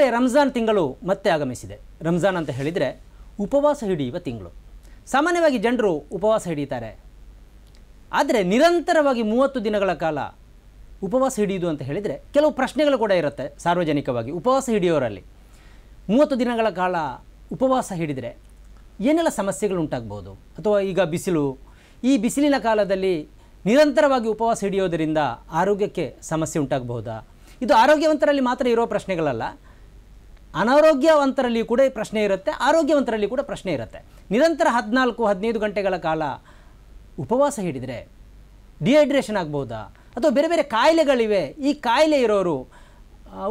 ರೆ ರಂಜಾನ್ ತಿಂಗಳು ಮತ್ತೆ ಆಗಮಿಸಿದೆ ರಂಜಾನ್ ಅಂತ ಹೇಳಿದರೆ ಉಪವಾಸ ಹಿಡಿಯುವ ತಿಂಗಳು ಸಾಮಾನ್ಯವಾಗಿ ಜನರು ಉಪವಾಸ ಹಿಡಿತಾರೆ ಆದರೆ ನಿರಂತರವಾಗಿ ಮೂವತ್ತು ದಿನಗಳ ಕಾಲ ಉಪವಾಸ ಹಿಡಿಯುವುದು ಅಂತ ಹೇಳಿದರೆ ಕೆಲವು ಪ್ರಶ್ನೆಗಳು ಕೂಡ ಇರುತ್ತೆ ಸಾರ್ವಜನಿಕವಾಗಿ ಉಪವಾಸ ಹಿಡಿಯೋರಲ್ಲಿ ಮೂವತ್ತು ದಿನಗಳ ಕಾಲ ಉಪವಾಸ ಹಿಡಿದರೆ ಏನೆಲ್ಲ ಸಮಸ್ಯೆಗಳು ಉಂಟಾಗ್ಬೋದು ಅಥವಾ ಈಗ ಬಿಸಿಲು ಈ ಬಿಸಿಲಿನ ಕಾಲದಲ್ಲಿ ನಿರಂತರವಾಗಿ ಉಪವಾಸ ಹಿಡಿಯೋದರಿಂದ ಆರೋಗ್ಯಕ್ಕೆ ಸಮಸ್ಯೆ ಉಂಟಾಗಬಹುದಾ ಇದು ಆರೋಗ್ಯವಂತರಲ್ಲಿ ಮಾತ್ರ ಇರೋ ಪ್ರಶ್ನೆಗಳಲ್ಲ ಅನಾರೋಗ್ಯವಂತರಲ್ಲಿ ಕೂಡ ಈ ಪ್ರಶ್ನೆ ಇರುತ್ತೆ ಆರೋಗ್ಯವಂತರಲ್ಲಿ ಕೂಡ ಪ್ರಶ್ನೆ ಇರುತ್ತೆ ನಿರಂತರ ಹದಿನಾಲ್ಕು ಹದಿನೈದು ಗಂಟೆಗಳ ಕಾಲ ಉಪವಾಸ ಹಿಡಿದರೆ ಡಿಹೈಡ್ರೇಷನ್ ಆಗ್ಬೋದಾ ಅಥವಾ ಬೇರೆ ಬೇರೆ ಕಾಯಿಲೆಗಳಿವೆ ಈ ಕಾಯಿಲೆ ಇರೋರು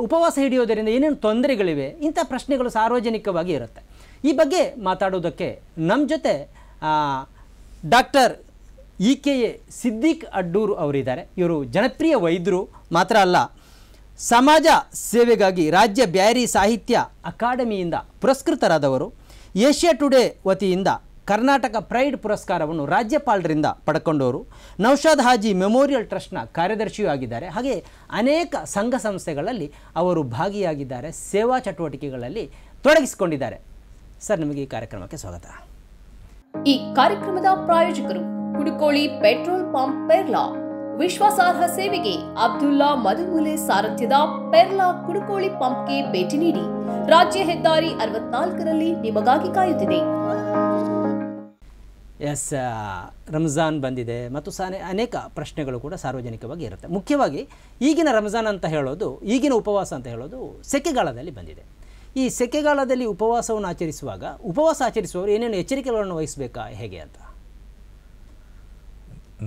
ಉಪವಾಸ ಹಿಡಿಯೋದರಿಂದ ಏನೇನು ತೊಂದರೆಗಳಿವೆ ಇಂಥ ಪ್ರಶ್ನೆಗಳು ಸಾರ್ವಜನಿಕವಾಗಿ ಇರುತ್ತೆ ಈ ಬಗ್ಗೆ ಮಾತಾಡೋದಕ್ಕೆ ನಮ್ಮ ಜೊತೆ doctor E K A Siddiq Adduru ಅವರಿದ್ದಾರೆ ಇವರು ಜನಪ್ರಿಯ ವೈದ್ಯರು ಮಾತ್ರ ಅಲ್ಲ ಸಮಾಜ ಸೇವೆಗಾಗಿ ರಾಜ್ಯ ಬ್ಯಾರಿ ಸಾಹಿತ್ಯ ಅಕಾಡೆಮಿಯಿಂದ ಪುರಸ್ಕೃತರಾದವರು ಏಷ್ಯಾ ಟುಡೇ ವತಿಯಿಂದ ಕರ್ನಾಟಕ ಪ್ರೈಡ್ ಪುರಸ್ಕಾರವನ್ನು ರಾಜ್ಯಪಾಲರಿಂದ ಪಡ್ಕೊಂಡವರು ನೌಶಾದ್ ಹಾಜಿ ಮೆಮೋರಿಯಲ್ ಟ್ರಸ್ಟ್ನ ಕಾರ್ಯದರ್ಶಿಯೂ ಆಗಿದ್ದಾರೆ ಹಾಗೆ ಅನೇಕ ಸಂಘ ಸಂಸ್ಥೆಗಳಲ್ಲಿ ಅವರು ಭಾಗಿಯಾಗಿದ್ದಾರೆ ಸೇವಾ ಚಟುವಟಿಕೆಗಳಲ್ಲಿ ತೊಡಗಿಸಿಕೊಂಡಿದ್ದಾರೆ ಸರ್ ನಿಮಗೆ ಈ ಕಾರ್ಯಕ್ರಮಕ್ಕೆ ಸ್ವಾಗತ ಈ ಕಾರ್ಯಕ್ರಮದ ಪ್ರಾಯೋಜಕರು ಕುಡುಕೋಳಿ ಪೆಟ್ರೋಲ್ ಪಂಪ್ ಪೆರ್ಲಾ ವಿಶ್ವಾಸಾರ್ಹ ಸೇವೆಗೆ ಅಬ್ದುಲ್ಲಾ ಮಧುಮೂಲೆ ಸಾರಥ್ಯದ ಪೆರ್ಲಾ ಕುಡುಕೋಳಿ ಪಂಪ್ಗೆ ಭೇಟಿ ನೀಡಿ ರಾಜ್ಯ ಹೆದ್ದಾರಿ ಅರವತ್ನಾಲ್ಕರಲ್ಲಿ ನಿಮಗಾಗಿ ಕಾಯುತ್ತಿದೆ ಎಸ್ ರಂಜಾನ್ ಬಂದಿದೆ ಮತ್ತು ಸಾನೆ ಅನೇಕ ಪ್ರಶ್ನೆಗಳು ಕೂಡ ಸಾರ್ವಜನಿಕವಾಗಿ ಇರುತ್ತೆ ಮುಖ್ಯವಾಗಿ ಈಗಿನ ರಂಜಾನ್ ಅಂತ ಹೇಳೋದು ಈಗಿನ ಉಪವಾಸ ಅಂತ ಹೇಳೋದು ಸೆಕೆಗಾಲದಲ್ಲಿ ಬಂದಿದೆ ಈ ಸೆಕೆಗಾಲದಲ್ಲಿ ಉಪವಾಸವನ್ನು ಆಚರಿಸುವಾಗ ಉಪವಾಸ ಆಚರಿಸುವವರು ಏನೇನು ಎಚ್ಚರಿಕೆಗಳನ್ನು ವಹಿಸಬೇಕಾ ಹೇಗೆ ಅಂತ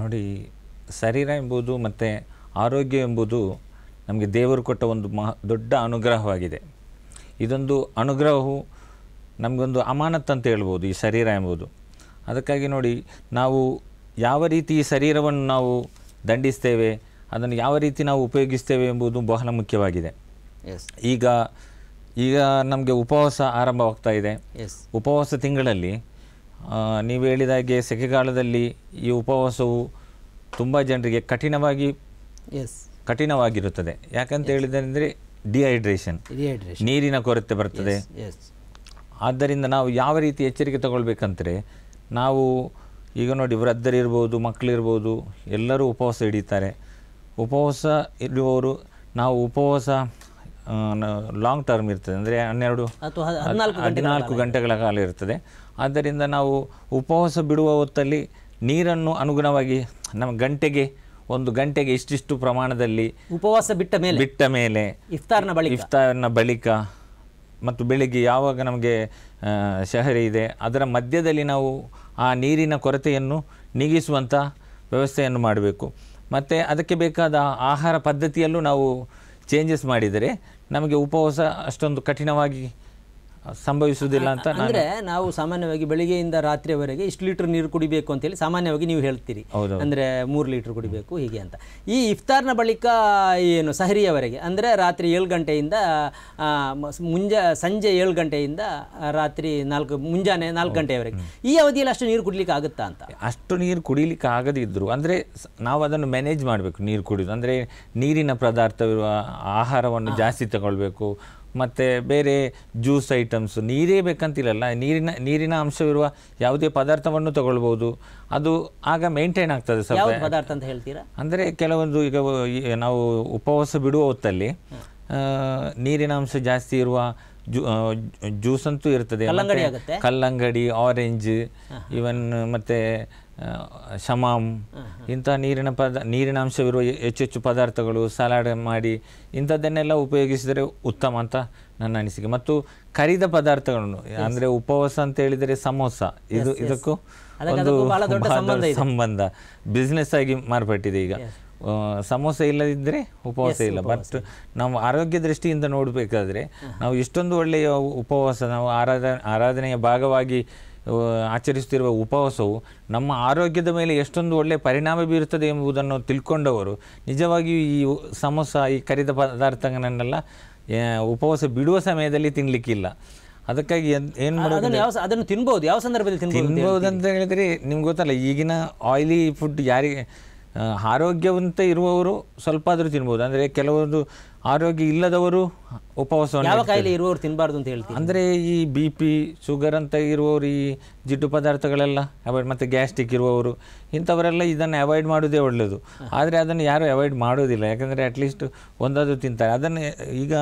ನೋಡಿ ಶರೀರ ಎಂಬುದು ಮತ್ತು ಆರೋಗ್ಯ ಎಂಬುದು ನಮಗೆ ದೇವರು ಕೊಟ್ಟ ಒಂದು ಮಹ ದೊಡ್ಡ ಅನುಗ್ರಹವಾಗಿದೆ ಇದೊಂದು ಅನುಗ್ರಹವು ನಮಗೊಂದು ಅಮಾನತ್ ಅಂತ ಹೇಳ್ಬೋದು ಈ ಶರೀರ ಎಂಬುದು ಅದಕ್ಕಾಗಿ ನೋಡಿ ನಾವು ಯಾವ ರೀತಿ ಈ ಶರೀರವನ್ನು ನಾವು ದಂಡಿಸ್ತೇವೆ ಅದನ್ನು ಯಾವ ರೀತಿ ನಾವು ಉಪಯೋಗಿಸ್ತೇವೆ ಎಂಬುದು ಬಹಳ ಮುಖ್ಯವಾಗಿದೆ ಈಗ ಈಗ ನಮಗೆ ಉಪವಾಸ ಆರಂಭವಾಗ್ತಾ ಇದೆ ಉಪವಾಸ ತಿಂಗಳಲ್ಲಿ ನೀವು ಹೇಳಿದಾಗೆ ಸೆಕೆಗಾಲದಲ್ಲಿ ಈ ಉಪವಾಸವು ತುಂಬ ಜನರಿಗೆ ಕಠಿಣವಾಗಿ ಎಸ್ ಕಠಿಣವಾಗಿರುತ್ತದೆ ಯಾಕಂತ ಹೇಳಿದ್ರೆ ಡಿಹೈಡ್ರೇಷನ್ ನೀರಿನ ಕೊರತೆ ಬರ್ತದೆ ಆದ್ದರಿಂದ ನಾವು ಯಾವ ರೀತಿ ಎಚ್ಚರಿಕೆ ತಗೊಳ್ಬೇಕಂದ್ರೆ ನಾವು ಈಗ ನೋಡಿ ವೃದ್ಧರಿರ್ಬೋದು ಮಕ್ಕಳಿರ್ಬೋದು ಎಲ್ಲರೂ ಉಪವಾಸ ಹಿಡಿತಾರೆ ಉಪವಾಸ ಇರುವವರು ನಾವು ಉಪವಾಸ ಲಾಂಗ್ ಟರ್ಮ್ ಇರ್ತದೆ ಅಂದರೆ ಹನ್ನೆರಡು ಹದಿನಾಲ್ಕು ಗಂಟೆಗಳ ಕಾಲ ಇರ್ತದೆ ಆದ್ದರಿಂದ ನಾವು ಉಪವಾಸ ಬಿಡುವ ಹೊತ್ತಲ್ಲಿ ನೀರನ್ನು ಅನುಗುಣವಾಗಿ ನಮ್ಮ ಗಂಟೆಗೆ ಒಂದು ಗಂಟೆಗೆ ಇಷ್ಟಿಷ್ಟು ಪ್ರಮಾಣದಲ್ಲಿ ಉಪವಾಸ ಬಿಟ್ಟ ಮೇಲೆ ಬಿಟ್ಟ ಮೇಲೆ ಇಫ್ತಾರ್ನ ಬಳಿ ಇಫ್ತಾರ್ನ ಬಳಿಕ ಮತ್ತು ಬೆಳಿಗ್ಗೆ ಯಾವಾಗ ನಮಗೆ ಶಹರಿ ಇದೆ ಅದರ ಮಧ್ಯದಲ್ಲಿ ನಾವು ಆ ನೀರಿನ ಕೊರತೆಯನ್ನು ನೀಗಿಸುವಂಥ ವ್ಯವಸ್ಥೆಯನ್ನು ಮಾಡಬೇಕು ಮತ್ತು ಅದಕ್ಕೆ ಬೇಕಾದ ಆಹಾರ ಪದ್ಧತಿಯಲ್ಲೂ ನಾವು ಚೇಂಜಸ್ ಮಾಡಿದರೆ ನಮಗೆ ಉಪವಾಸ ಅಷ್ಟೊಂದು ಕಠಿಣವಾಗಿ ಸಂಭವಿಸುವುದಿಲ್ಲ ಅಂತ ಅಂದರೆ ನಾವು ಸಾಮಾನ್ಯವಾಗಿ ಬೆಳಿಗ್ಗೆಯಿಂದ ರಾತ್ರಿವರೆಗೆ ಇಷ್ಟು ಲೀಟರ್ ನೀರು ಕುಡಿಬೇಕು ಅಂತೇಳಿ ಸಾಮಾನ್ಯವಾಗಿ ನೀವು ಹೇಳ್ತೀರಿ ಅಂದರೆ ಮೂರು ಲೀಟರ್ ಕುಡಿಬೇಕು ಹೀಗೆ ಅಂತ ಈ ಇಫ್ತಾರ್ನ ಬಳಿಕ ಏನು ಸಹರಿಯವರೆಗೆ ಅಂದರೆ ರಾತ್ರಿ ಏಳು ಗಂಟೆಯಿಂದ ಮುಂಜಾ ಸಂಜೆ ಏಳು ಗಂಟೆಯಿಂದ ರಾತ್ರಿ ನಾಲ್ಕು ಮುಂಜಾನೆ ನಾಲ್ಕು ಗಂಟೆಯವರೆಗೆ ಈ ಅವಧಿಯಲ್ಲಿ ಅಷ್ಟು ನೀರು ಕುಡಿಲಿಕ್ಕೆ ಆಗುತ್ತಾ ಅಂತ ಅಷ್ಟು ನೀರು ಕುಡಿಲಿಕ್ಕೆ ಆಗದಿದ್ರು ಅಂದರೆ ನಾವು ಅದನ್ನು ಮ್ಯಾನೇಜ್ ಮಾಡಬೇಕು ನೀರು ಕುಡಿಯೋದು ಅಂದರೆ ನೀರಿನ ಪದಾರ್ಥವಿರುವ ಆಹಾರವನ್ನು ಜಾಸ್ತಿ ತಗೊಳ್ಬೇಕು ಮತ್ತು ಬೇರೆ ಜ್ಯೂಸ್ ಐಟಮ್ಸು ನೀರೇ ಬೇಕಂತಿಲ್ಲಲ್ಲ ನೀರಿನ ನೀರಿನ ಅಂಶವಿರುವ ಯಾವುದೇ ಪದಾರ್ಥವನ್ನು ತಗೊಳ್ಬೋದು ಅದು ಆಗ ಮೇಂಟೈನ್ ಆಗ್ತದೆ ಸ್ವಲ್ಪ ಪದಾರ್ಥ ಅಂತ ಹೇಳ್ತೀರಾ ಅಂದರೆ ಕೆಲವೊಂದು ಈಗ ನಾವು ಉಪವಾಸ ಬಿಡುವ ಹೊತ್ತಲ್ಲಿ ನೀರಿನ ಅಂಶ ಜಾಸ್ತಿ ಇರುವ ಜ್ಯೂಸ್ ಅಂತೂ ಇರ್ತದೆ ಕಲ್ಲಂಗಡಿ ಆರೆಂಜ್ ಇವನ್ ಮತ್ತೆ ಶಮಾಮ್ ಇಂಥ ನೀರಿನ ಪದ ನೀರಿನ ಅಂಶವಿರುವ ಹೆಚ್ಚು ಪದಾರ್ಥಗಳು ಸಲಾಡ್ ಮಾಡಿ ಇಂಥದ್ದನ್ನೆಲ್ಲ ಉಪಯೋಗಿಸಿದರೆ ಉತ್ತಮ ಅಂತ ನನ್ನ ಅನಿಸಿಕೆ ಮತ್ತು ಕರಿದ ಪದಾರ್ಥಗಳನ್ನು ಅಂದರೆ ಉಪವಾಸ ಅಂತ ಹೇಳಿದರೆ ಸಮೋಸ ಇದು ಇದಕ್ಕೂ ಒಂದು ಸಂಬಂಧ ಬಿಸ್ನೆಸ್ ಆಗಿ ಮಾರ್ಪಟ್ಟಿದೆ ಈಗ ಸಮೋಸ ಇಲ್ಲದಿದ್ದರೆ ಉಪವಾಸ ಇಲ್ಲ ಬಟ್ ನಾವು ಆರೋಗ್ಯ ದೃಷ್ಟಿಯಿಂದ ನೋಡಬೇಕಾದ್ರೆ ನಾವು ಇಷ್ಟೊಂದು ಒಳ್ಳೆಯ ಉಪವಾಸ ನಾವು ಆರಾಧನೆ ಆರಾಧನೆಯ ಭಾಗವಾಗಿ ಆಚರಿಸುತ್ತಿರುವ ಉಪವಾಸವು ನಮ್ಮ ಆರೋಗ್ಯದ ಮೇಲೆ ಎಷ್ಟೊಂದು ಒಳ್ಳೆಯ ಪರಿಣಾಮ ಬೀರುತ್ತದೆ ಎಂಬುದನ್ನು ತಿಳ್ಕೊಂಡವರು ನಿಜವಾಗಿಯೂ ಈ ಸಮೋಸ ಈ ಕರಿದ ಪದಾರ್ಥಗಳನ್ನೆಲ್ಲ ಉಪವಾಸ ಬಿಡುವ ಸಮಯದಲ್ಲಿ ತಿನ್ನಲಿಕ್ಕಿಲ್ಲ ಅದಕ್ಕಾಗಿ ಏನು ಮಾಡೋದು ಯಾವ ಅದನ್ನು ತಿನ್ಬೋದು ಯಾವ ಸಂದರ್ಭದಲ್ಲಿ ತಿನ್ಬೋದು ಅಂತ ಹೇಳಿದರೆ ನಿಮ್ಗೆ ಗೊತ್ತಲ್ಲ ಈಗಿನ ಆಯ್ಲಿ ಫುಡ್ ಯಾರಿಗೆ ಆರೋಗ್ಯವಂತ ಇರುವವರು ಸ್ವಲ್ಪ ಆದರೂ ತಿನ್ಬೋದು ಅಂದರೆ ಕೆಲವೊಂದು ಆರೋಗ್ಯ ಇಲ್ಲದವರು ಉಪವಾಸವನ್ನು ಯಾವ ಇರುವವರು ತಿನ್ನಬಾರ್ದು ಅಂತ ಹೇಳ್ತೀವಿ ಅಂದರೆ ಈ ಬಿ ಪಿ ಶುಗರ್ ಅಂತ ಇರುವವರು ಈ ಜಿಡ್ಡು ಪದಾರ್ಥಗಳೆಲ್ಲ ಅವಾಯ್ಡ್ ಮತ್ತು ಗ್ಯಾಸ್ಟ್ರಿಕ್ ಇರುವವರು ಇಂಥವರೆಲ್ಲ ಇದನ್ನು ಅವಾಯ್ಡ್ ಮಾಡೋದೇ ಒಳ್ಳೆಯದು ಆದರೆ ಅದನ್ನು ಯಾರೂ ಅವಾಯ್ಡ್ ಮಾಡೋದಿಲ್ಲ ಯಾಕಂದರೆ ಅಟ್ಲೀಸ್ಟ್ ಒಂದಾದರೂ ತಿಂತಾರೆ ಅದನ್ನು ಈಗ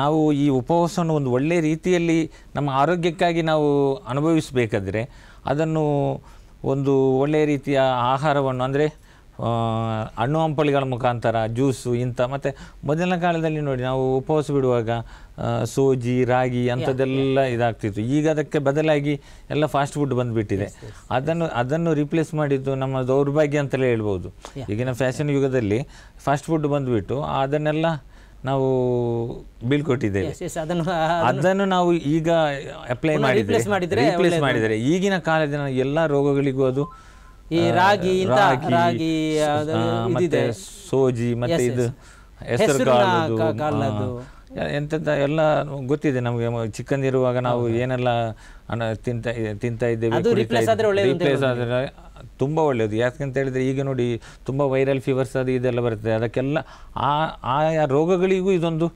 ನಾವು ಈ ಉಪವಾಸವನ್ನು ಒಂದು ಒಳ್ಳೆಯ ರೀತಿಯಲ್ಲಿ ನಮ್ಮ ಆರೋಗ್ಯಕ್ಕಾಗಿ ನಾವು ಅನುಭವಿಸಬೇಕಾದ್ರೆ ಅದನ್ನು ಒಂದು ಒಳ್ಳೆಯ ರೀತಿಯ ಆಹಾರವನ್ನು ಅಂದರೆ ಹಣ್ಣು ಹಂಪಲಿಗಳ ಮುಖಾಂತರ ಜ್ಯೂಸು ಇಂಥ ಮತ್ತು ಮೊದಲಿನ ಕಾಲದಲ್ಲಿ ನೋಡಿ ನಾವು ಉಪವಾಸ ಬಿಡುವಾಗ ಸೋಜಿ ರಾಗಿ ಅಂಥದ್ದೆಲ್ಲ ಇದಾಗ್ತಿತ್ತು ಈಗ ಅದಕ್ಕೆ ಬದಲಾಗಿ ಎಲ್ಲ ಫಾಸ್ಟ್ ಫುಡ್ ಬಂದುಬಿಟ್ಟಿದೆ ಅದನ್ನು ಅದನ್ನು ರಿಪ್ಲೇಸ್ ಮಾಡಿದ್ದು ನಮ್ಮ ದೌರ್ಭಾಗ್ಯ ಅಂತಲೇ ಹೇಳ್ಬೋದು ಈಗಿನ ಫ್ಯಾಷನ್ ಯುಗದಲ್ಲಿ ಫಾಸ್ಟ್ ಫುಡ್ ಬಂದುಬಿಟ್ಟು ಅದನ್ನೆಲ್ಲ ನಾವು ಬೀಳ್ಕೊಟ್ಟಿದ್ದೇವೆ ಅದನ್ನು ನಾವು ಈಗ ಅಪ್ಲೈ ಮಾಡಿದ್ರೆ ರಿಪ್ಲೇಸ್ ಮಾಡಿದರೆ ಈಗಿನ ಕಾಲದ ಎಲ್ಲ ರೋಗಗಳಿಗೂ ಅದು ಈ ರಾಗಿ ರಾಗಿ ಮತ್ತೆ ಸೋಜಿ ಮತ್ತೆ ಇದು ಹೆಸರು ಕಾಳದು ಎಲ್ಲ ಗೊತ್ತಿದೆ ನಮಗೆ ಚಿಕ್ಕಂದಿರುವಾಗ ನಾವು ಏನೆಲ್ಲ ತಿಂತ ತಿಂತ ಇದ್ದೇವೆ ರಿಪ್ಲೇಸ್ ಆದರೆ ತುಂಬ ಒಳ್ಳೆಯದು ಯಾಕಂತ ಹೇಳಿದ್ರೆ ಈಗ ನೋಡಿ ತುಂಬ ವೈರಲ್ ಫೀವರ್ಸ್ ಅದು ಇದೆಲ್ಲ ಬರುತ್ತೆ ಅದಕ್ಕೆಲ್ಲ ಆ ಆಯಾ ರೋಗಗಳಿಗೂ ಇದೊಂದು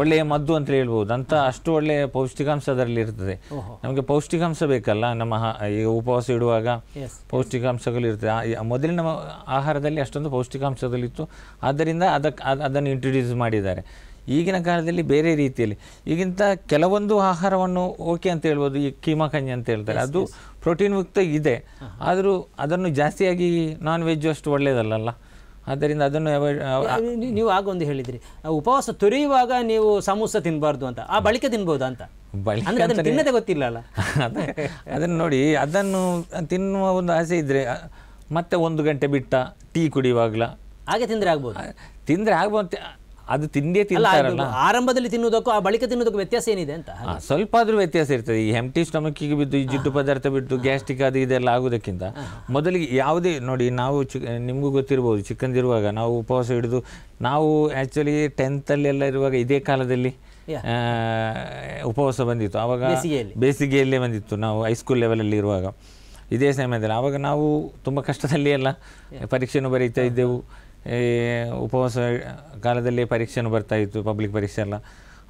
ಒಳ್ಳೆಯ ಮದ್ದು ಅಂತ ಹೇಳ್ಬೋದು ಅಂತ ಅಷ್ಟು ಒಳ್ಳೆಯ ಪೌಷ್ಟಿಕಾಂಶ ಅದರಲ್ಲಿ ಇರ್ತದೆ ನಮಗೆ ಪೌಷ್ಟಿಕಾಂಶ ಬೇಕಲ್ಲ ನಮ್ಮ ಈಗ ಉಪವಾಸ ಇಡುವಾಗ ಪೌಷ್ಟಿಕಾಂಶಗಳು ಇರ್ತದೆ ಮೊದಲಿನ ಆಹಾರದಲ್ಲಿ ಅಷ್ಟೊಂದು ಪೌಷ್ಟಿಕಾಂಶಗಳಿತ್ತು ಆದ್ದರಿಂದ ಅದಕ್ಕೆ ಅದನ್ನು ಇಂಟ್ರೊಡ್ಯೂಸ್ ಮಾಡಿದ್ದಾರೆ ಈಗಿನ ಕಾಲದಲ್ಲಿ ಬೇರೆ ರೀತಿಯಲ್ಲಿ ಈಗಿಂತ ಕೆಲವೊಂದು ಆಹಾರವನ್ನು ಓಕೆ ಅಂತ ಹೇಳ್ಬೋದು ಈ ಕೀಮಾಕಂಜಿ ಅಂತ ಹೇಳ್ತಾರೆ ಅದು ಪ್ರೋಟೀನ್ ಮುಕ್ತ ಇದೆ ಆದರೂ ಅದನ್ನು ಜಾಸ್ತಿಯಾಗಿ ನಾನ್ ವೆಜ್ ಅಷ್ಟು ಒಳ್ಳೆಯದಲ್ಲಲ್ಲ ಆದ್ದರಿಂದ ಅದನ್ನು ನೀವು ಆಗ ಒಂದು ಹೇಳಿದ್ರಿ ಉಪವಾಸ ತೊರೆಯುವಾಗ ನೀವು ಸಮೋಸ ತಿನ್ಬಾರ್ದು ಅಂತ ಆ ಬಳಿಕ ತಿನ್ಬಹುದು ಅಂತ ಬಳಿಕ ಗೊತ್ತಿಲ್ಲ ಅಲ್ಲ ಅದನ್ನು ನೋಡಿ ಅದನ್ನು ತಿನ್ನುವ ಒಂದು ಆಸೆ ಇದ್ರೆ ಮತ್ತೆ ಒಂದು ಗಂಟೆ ಬಿಟ್ಟ ಟೀ ಕುಡಿಯುವಾಗಲ ಹಾಗೆ ತಿಂದ್ರೆ ಆಗ್ಬೋದು ತಿಂದ್ರೆ ಆಗ್ಬೋದು ಅದು ತಿಂದೇ ತಿಂತಾರಲ್ಲ ಆರಂಭದಲ್ಲಿ ತಿನ್ನೋದಕ್ಕೂ ಆ ಬಳಿಕ ತಿನ್ನೋದಕ್ಕೂ ವ್ಯತ್ಯಾಸ ಏನಿದೆ ಅಂತ ಸ್ವಲ್ಪ ಆದ್ರೂ ವ್ಯತ್ಯಾಸ ಇರ್ತದೆ ಈ ಹೆಂಟಿ ಸ್ಟಮಕ್ಕಿಗೆ ಬಿದ್ದು ಈ ಜಿಡ್ಡು ಪದಾರ್ಥ ಬಿಟ್ಟು ಗ್ಯಾಸ್ಟ್ರಿಕ್ ಅದು ಇದೆಲ್ಲ ಆಗುವುದಕ್ಕಿಂತ ಮೊದಲಿಗೆ ಯಾವುದೇ ನೋಡಿ ನಾವು ಚಿ ನಿಮಗೂ ಗೊತ್ತಿರ್ಬೋದು ಚಿಕ್ಕಂದಿರುವಾಗ ನಾವು ಉಪವಾಸ ಹಿಡಿದು ನಾವು ಆ್ಯಕ್ಚುಲಿ ಟೆಂತಲ್ಲೆಲ್ಲ ಇರುವಾಗ ಇದೇ ಕಾಲದಲ್ಲಿ ಉಪವಾಸ ಬಂದಿತ್ತು ಆವಾಗ ಬೇಸಿಗೆಯಲ್ಲೇ ಬಂದಿತ್ತು ನಾವು ಹೈಸ್ಕೂಲ್ ಲೆವೆಲಲ್ಲಿ ಇರುವಾಗ ಇದೇ ಸಮಯದಲ್ಲಿ ಆವಾಗ ನಾವು ತುಂಬ ಕಷ್ಟದಲ್ಲಿ ಎಲ್ಲ ಪರೀಕ್ಷೆನೂ ಬರೀತಾ ಇದ್ದೆವು ಉಪವಾಸ ಕಾಲದಲ್ಲಿ ಪರೀಕ್ಷೆನೂ ಬರ್ತಾ ಇತ್ತು ಪಬ್ಲಿಕ್ ಪರೀಕ್ಷೆ ಎಲ್ಲ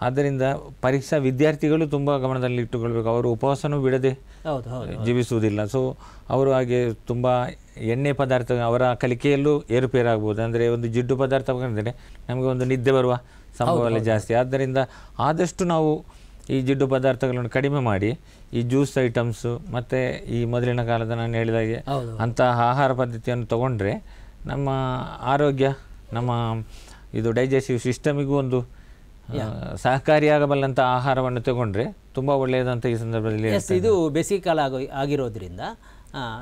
ಆದ್ದರಿಂದ ಪರೀಕ್ಷಾ ವಿದ್ಯಾರ್ಥಿಗಳು ತುಂಬ ಗಮನದಲ್ಲಿ ಇಟ್ಟುಕೊಳ್ಬೇಕು ಅವರು ಉಪವಾಸನೂ ಬಿಡದೆ ಜೀವಿಸುವುದಿಲ್ಲ ಸೊ ಅವರು ಹಾಗೆ ತುಂಬ ಎಣ್ಣೆ ಪದಾರ್ಥ ಅವರ ಕಲಿಕೆಯಲ್ಲೂ ಏರುಪೇರಾಗ್ಬೋದು ಅಂದರೆ ಒಂದು ಜಿಡ್ಡು ಪದಾರ್ಥ ಬಂದರೆ ನಮಗೆ ಒಂದು ನಿದ್ದೆ ಬರುವ ಎಲ್ಲ ಜಾಸ್ತಿ ಆದ್ದರಿಂದ ಆದಷ್ಟು ನಾವು ಈ ಜಿಡ್ಡು ಪದಾರ್ಥಗಳನ್ನು ಕಡಿಮೆ ಮಾಡಿ ಈ ಜ್ಯೂಸ್ ಐಟಮ್ಸು ಮತ್ತು ಈ ಮೊದಲಿನ ಕಾಲದ ನಾನು ಹೇಳಿದಾಗೆ ಅಂತಹ ಆಹಾರ ಪದ್ಧತಿಯನ್ನು ತಗೊಂಡ್ರೆ ನಮ್ಮ ಆರೋಗ್ಯ ನಮ್ಮ ಇದು ಡೈಜೆಸ್ಟಿವ್ ಸಿಸ್ಟಮಿಗೂ ಒಂದು ಸಹಕಾರಿಯಾಗಬಲ್ಲಂಥ ಆಹಾರವನ್ನು ತಗೊಂಡ್ರೆ ತುಂಬ ಒಳ್ಳೆಯದಂತ ಈ ಸಂದರ್ಭದಲ್ಲಿ ಇದು ಬೇಸಿಗೆ ಕಾಲ ಆಗೋ ಆಗಿರೋದ್ರಿಂದ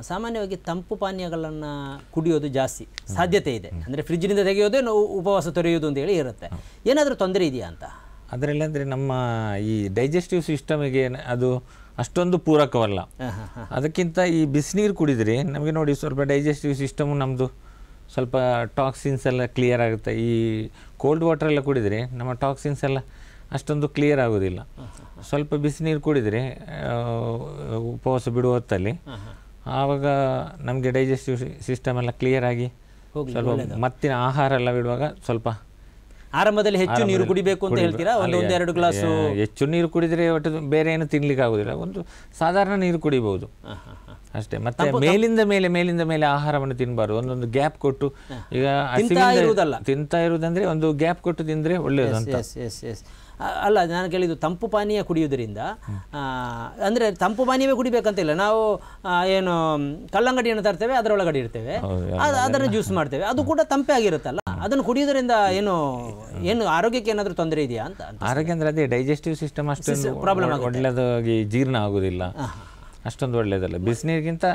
ಸಾಮಾನ್ಯವಾಗಿ ತಂಪು ಪಾನೀಯಗಳನ್ನು ಕುಡಿಯೋದು ಜಾಸ್ತಿ ಸಾಧ್ಯತೆ ಇದೆ ಅಂದರೆ ಫ್ರಿಜ್ನಿಂದ ತೆಗೆಯೋದೇ ನಾವು ಉಪವಾಸ ತೊರೆಯೋದು ಹೇಳಿ ಇರುತ್ತೆ ಏನಾದರೂ ತೊಂದರೆ ಇದೆಯಾ ಅಂತ ಅದರಲ್ಲಿ ಅಂದರೆ ನಮ್ಮ ಈ ಡೈಜೆಸ್ಟಿವ್ ಸಿಸ್ಟಮಿಗೆ ಅದು ಅಷ್ಟೊಂದು ಪೂರಕವಲ್ಲ ಅದಕ್ಕಿಂತ ಈ ಬಿಸಿನೀರು ಕುಡಿದ್ರೆ ನಮಗೆ ನೋಡಿ ಸ್ವಲ್ಪ ಡೈಜೆಸ್ಟಿವ್ ಸಿಸ್ಟಮು ನಮ್ಮದು ಸ್ವಲ್ಪ ಟಾಕ್ಸಿನ್ಸ್ ಎಲ್ಲ ಕ್ಲಿಯರ್ ಆಗುತ್ತೆ ಈ ಕೋಲ್ಡ್ ವಾಟರ್ ಎಲ್ಲ ಕುಡಿದರೆ ನಮ್ಮ ಟಾಕ್ಸಿನ್ಸ್ ಎಲ್ಲ ಅಷ್ಟೊಂದು ಕ್ಲಿಯರ್ ಆಗೋದಿಲ್ಲ ಸ್ವಲ್ಪ ಬಿಸಿನೀರು ಕುಡಿದರೆ ಉಪವಾಸ ಬಿಡುವ ಹೊತ್ತಲ್ಲಿ ಆವಾಗ ನಮಗೆ ಡೈಜೆಸ್ಟಿವ್ ಸಿಸ್ಟಮ್ ಎಲ್ಲ ಕ್ಲಿಯರ್ ಆಗಿ ಸ್ವಲ್ಪ ಮತ್ತಿನ ಆಹಾರ ಎಲ್ಲ ಬಿಡುವಾಗ ಸ್ವಲ್ಪ ಆರಂಭದಲ್ಲಿ ಹೆಚ್ಚು ನೀರು ಕುಡಿಬೇಕು ಅಂತ ಹೇಳ್ತೀರಾ ಒಂದು ಒಂದೆರಡು ಗ್ಲಾಸ್ ಹೆಚ್ಚು ನೀರು ಕುಡಿದ್ರೆ ಒಟ್ಟು ಬೇರೆ ಏನು ತಿನ್ಲಿಕ್ಕೆ ಆಗುದಿಲ್ಲ ಒಂದು ಸಾಧಾರಣ ನೀರು ಕುಡಿಬಹುದು ಅಷ್ಟೇ ಮತ್ತೆ ಮೇಲಿಂದ ಮೇಲೆ ಮೇಲಿಂದ ಮೇಲೆ ಆಹಾರವನ್ನು ತಿನ್ಬಾರ್ದು ಒಂದೊಂದು ಗ್ಯಾಪ್ ಕೊಟ್ಟು ಈಗ ತಿಂತ ಇರುವುದಂದ್ರೆ ಒಂದು ಗ್ಯಾಪ್ ಕೊಟ್ಟು ತಿಂದ್ರೆ ಒಳ್ಳೆಯದು ಅಂತ ಅಲ್ಲ ನಾನು ಕೇಳಿದ್ದು ತಂಪು ಪಾನೀಯ ಕುಡಿಯುವುದರಿಂದ ಅಂದ್ರೆ ತಂಪು ಪಾನೀಯವೇ ಕುಡಿಬೇಕಂತಿಲ್ಲ ನಾವು ಏನು ಕಲ್ಲಂಗಡಿಯನ್ನು ತರ್ತೇವೆ ಅದರೊಳಗಡೆ ಇರ್ತೇವೆ ಅದರ ಜ್ಯೂಸ್ ಮಾಡ್ತೇವೆ ಅದು ಕೂಡ ತಂಪೆ ಆಗಿರುತ್ತಲ್ಲ ಅದನ್ನು ಕುಡಿಯೋದ್ರಿಂದ ಏನು ಏನು ಆರೋಗ್ಯಕ್ಕೆ ಏನಾದರೂ ತೊಂದರೆ ಇದೆಯಾ ಅಂತ ಆರೋಗ್ಯ ಅಂದರೆ ಅದೇ ಡೈಜೆಸ್ಟಿವ್ ಸಿಸ್ಟಮ್ ಅಷ್ಟು ಪ್ರಾಬ್ಲಮ್ ಒಳ್ಳೆಯದಾಗಿ ಜೀರ್ಣ ಆಗೋದಿಲ್ಲ ಅಷ್ಟೊಂದು ಒಳ್ಳೆಯದಲ್ಲ ಬಿಸಿನೀರಿಗಿಂತ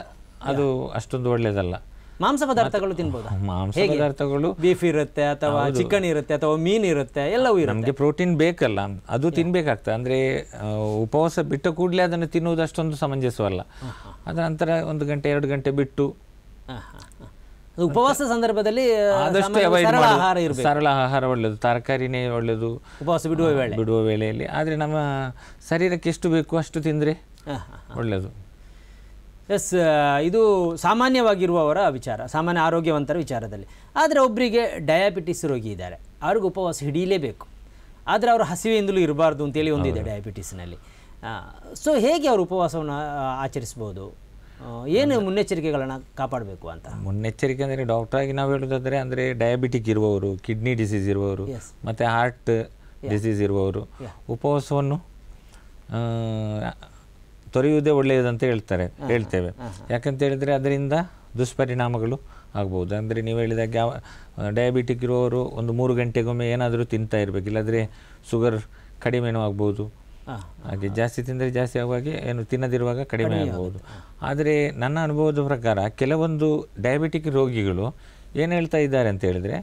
ಅದು ಅಷ್ಟೊಂದು ಒಳ್ಳೆಯದಲ್ಲ ಮಾಂಸ ಪದಾರ್ಥಗಳು ತಿನ್ಬೋದು ಮಾಂಸ ಪದಾರ್ಥಗಳು ಬೀಫ್ ಇರುತ್ತೆ ಅಥವಾ ಚಿಕನ್ ಇರುತ್ತೆ ಅಥವಾ ಮೀನ್ ಇರುತ್ತೆ ಎಲ್ಲವೂ ಇರುತ್ತೆ ನಮಗೆ ಪ್ರೋಟೀನ್ ಬೇಕಲ್ಲ ಅದು ತಿನ್ಬೇಕಾಗ್ತದೆ ಅಂದರೆ ಉಪವಾಸ ಬಿಟ್ಟ ಕೂಡಲೇ ಅದನ್ನು ತಿನ್ನುವುದು ಅಷ್ಟೊಂದು ಸಮಂಜಸವಲ್ಲ ಅದ ನಂತರ ಒಂದು ಗಂಟೆ ಎರಡು ಗಂಟೆ ಬಿಟ್ಟು ಉಪವಾಸ ಸಂದರ್ಭದಲ್ಲಿ ಆದಷ್ಟು ಆಹಾರ ಇರಬೇಕು ಸರಳ ಆಹಾರ ಒಳ್ಳೆಯದು ತರಕಾರಿನೇ ಒಳ್ಳೆಯದು ಉಪವಾಸ ಬಿಡುವ ವೇಳೆ ಬಿಡುವ ವೇಳೆಯಲ್ಲಿ ಆದರೆ ನಮ್ಮ ಶರೀರಕ್ಕೆ ಎಷ್ಟು ಬೇಕು ಅಷ್ಟು ತಿಂದರೆ ಒಳ್ಳೆಯದು ಎಸ್ ಇದು ಸಾಮಾನ್ಯವಾಗಿರುವವರ ವಿಚಾರ ಸಾಮಾನ್ಯ ಆರೋಗ್ಯವಂತರ ವಿಚಾರದಲ್ಲಿ ಆದರೆ ಒಬ್ಬರಿಗೆ ಡಯಾಬಿಟಿಸ್ ರೋಗಿ ಇದ್ದಾರೆ ಅವ್ರಿಗೂ ಉಪವಾಸ ಹಿಡಿಯಲೇಬೇಕು ಆದರೆ ಅವರು ಹಸಿವೆಯಿಂದಲೂ ಇರಬಾರ್ದು ಅಂತೇಳಿ ಒಂದಿದೆ ಡಯಾಬಿಟಿಸ್ನಲ್ಲಿ ಸೊ ಹೇಗೆ ಅವರು ಉಪವಾಸವನ್ನು ಆಚರಿಸ್ಬೋದು ಏನು ಮುನ್ನೆಚ್ಚರಿಕೆಗಳನ್ನು ಕಾಪಾಡಬೇಕು ಅಂತ ಮುನ್ನೆಚ್ಚರಿಕೆ ಅಂದರೆ ಡಾಕ್ಟ್ರಾಗಿ ನಾವು ಹೇಳೋದಾದರೆ ಅಂದರೆ ಡಯಾಬಿಟಿಕ್ ಇರುವವರು ಕಿಡ್ನಿ ಡಿಸೀಸ್ ಇರುವವರು ಮತ್ತು ಹಾರ್ಟ್ ಡಿಸೀಸ್ ಇರುವವರು ಉಪವಾಸವನ್ನು ತೊರೆಯುವುದೇ ಒಳ್ಳೆಯದಂತ ಹೇಳ್ತಾರೆ ಹೇಳ್ತೇವೆ ಯಾಕಂತ ಹೇಳಿದರೆ ಅದರಿಂದ ದುಷ್ಪರಿಣಾಮಗಳು ಆಗ್ಬೋದು ಅಂದರೆ ನೀವು ಹೇಳಿದಾಗ ಯಾವ ಡಯಾಬಿಟಿಕ್ ಇರುವವರು ಒಂದು ಮೂರು ಗಂಟೆಗೊಮ್ಮೆ ಏನಾದರೂ ತಿಂತಾ ಇರಬೇಕು ಇಲ್ಲಾದರೆ ಶುಗರ್ ಕಡಿಮೆನೂ ಆಗ್ಬೋದು ಹಾಗೆ ಜಾಸ್ತಿ ತಿಂದರೆ ಜಾಸ್ತಿ ಆಗುವಾಗೆ ಏನು ತಿನ್ನದಿರುವಾಗ ಕಡಿಮೆ ಆಗಬಹುದು ಆದರೆ ನನ್ನ ಅನುಭವದ ಪ್ರಕಾರ ಕೆಲವೊಂದು ಡಯಾಬಿಟಿಕ್ ರೋಗಿಗಳು ಏನು ಹೇಳ್ತಾ ಇದ್ದಾರೆ ಅಂತ ಹೇಳಿದ್ರೆ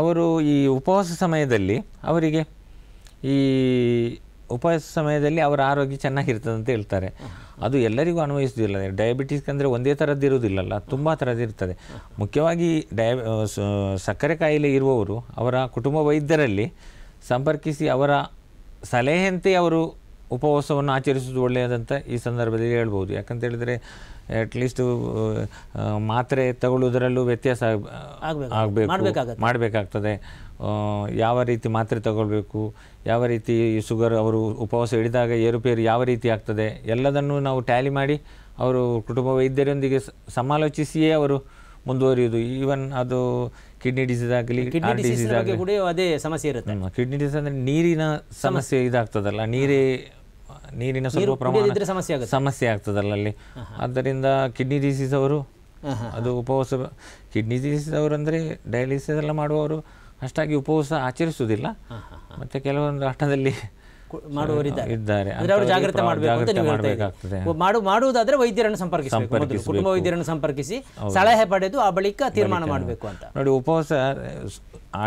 ಅವರು ಈ ಉಪವಾಸ ಸಮಯದಲ್ಲಿ ಅವರಿಗೆ ಈ ಉಪವಾಸ ಸಮಯದಲ್ಲಿ ಅವರ ಆರೋಗ್ಯ ಚೆನ್ನಾಗಿರ್ತದೆ ಅಂತ ಹೇಳ್ತಾರೆ ಅದು ಎಲ್ಲರಿಗೂ ಅನ್ವಯಿಸೋದಿಲ್ಲ ಡಯಾಬಿಟಿಸ್ ಅಂದರೆ ಒಂದೇ ಥರದ್ದು ಇರುವುದಿಲ್ಲಲ್ಲ ತುಂಬ ಥರದ್ದು ಇರ್ತದೆ ಮುಖ್ಯವಾಗಿ ಡಯ ಸಕ್ಕರೆ ಕಾಯಿಲೆ ಇರುವವರು ಅವರ ಕುಟುಂಬ ವೈದ್ಯರಲ್ಲಿ ಸಂಪರ್ಕಿಸಿ ಅವರ ಸಲಹೆಯಂತೆ ಅವರು ಉಪವಾಸವನ್ನು ಆಚರಿಸುವುದು ಒಳ್ಳೆಯದಂತ ಈ ಸಂದರ್ಭದಲ್ಲಿ ಹೇಳ್ಬೋದು ಯಾಕಂತ ಹೇಳಿದರೆ ಅಟ್ಲೀಸ್ಟ್ ಮಾತ್ರೆ ತಗೊಳ್ಳೋದರಲ್ಲೂ ವ್ಯತ್ಯಾಸ ಆಗಬೇಕು ಮಾಡಬೇಕಾಗ್ತದೆ ಯಾವ ರೀತಿ ಮಾತ್ರೆ ತಗೊಳ್ಬೇಕು ಯಾವ ರೀತಿ ಶುಗರ್ ಅವರು ಉಪವಾಸ ಹಿಡಿದಾಗ ಏರುಪೇರು ಯಾವ ರೀತಿ ಆಗ್ತದೆ ಎಲ್ಲದನ್ನು ನಾವು ಟ್ಯಾಲಿ ಮಾಡಿ ಅವರು ಕುಟುಂಬ ವೈದ್ಯರೊಂದಿಗೆ ಸಮಾಲೋಚಿಸಿಯೇ ಅವರು ಮುಂದುವರಿಯುವುದು ಈವನ್ ಅದು ಕಿಡ್ನಿ ಡಿಸೀಸ್ ಆಗಲಿ ಡಿಸೀಸ್ ಅದೇ ಸಮಸ್ಯೆ ಇರುತ್ತೆ ಕಿಡ್ನಿ ಡಿಸೀಸ್ ಅಂದರೆ ನೀರಿನ ಸಮಸ್ಯೆ ಇದಾಗ್ತದಲ್ಲ ನೀರೇ ನೀರಿನ ಸ್ವಲ್ಪ ಪ್ರಮಾಣ ಸಮಸ್ಯೆ ಆಗುತ್ತೆ ಸಮಸ್ಯೆ ಆಗ್ತದಲ್ಲ ಅಲ್ಲಿ ಆದ್ದರಿಂದ ಕಿಡ್ನಿ ಡಿಸೀಸ್ ಅವರು ಅದು ಉಪವಾಸ ಕಿಡ್ನಿ ಡಿಸೀಸ್ ಅವರು ಅಂದರೆ ಡಯಾಲಿಸಿಸ್ ಎಲ್ಲ ಮಾಡುವವರು ಅಷ್ಟಾಗಿ ಉಪವಾಸ ಆಚರಿಸುವುದಿಲ್ಲ ಮತ್ತು ಕೆಲವೊಂದು ಆಟದಲ್ಲಿ ಮಾಡುವವರಿದ್ದಾರೆ ಇದ್ದಾರೆ ಅವರು ಜಾಗ್ರತೆ ಮಾಡಬೇಕು ಮಾಡು ಮಾಡುವುದಾದ್ರೆ ವೈದ್ಯರನ್ನು ಸಂಪರ್ಕಿಸಬೇಕು ಕುಟುಂಬ ವೈದ್ಯರನ್ನು ಸಂಪರ್ಕಿಸಿ ಸಲಹೆ ಪಡೆದು ಆ ಬಳಿಕ ತೀರ್ಮಾನ ಮಾಡಬೇಕು ಅಂತ ನೋಡಿ ಉಪವಾಸ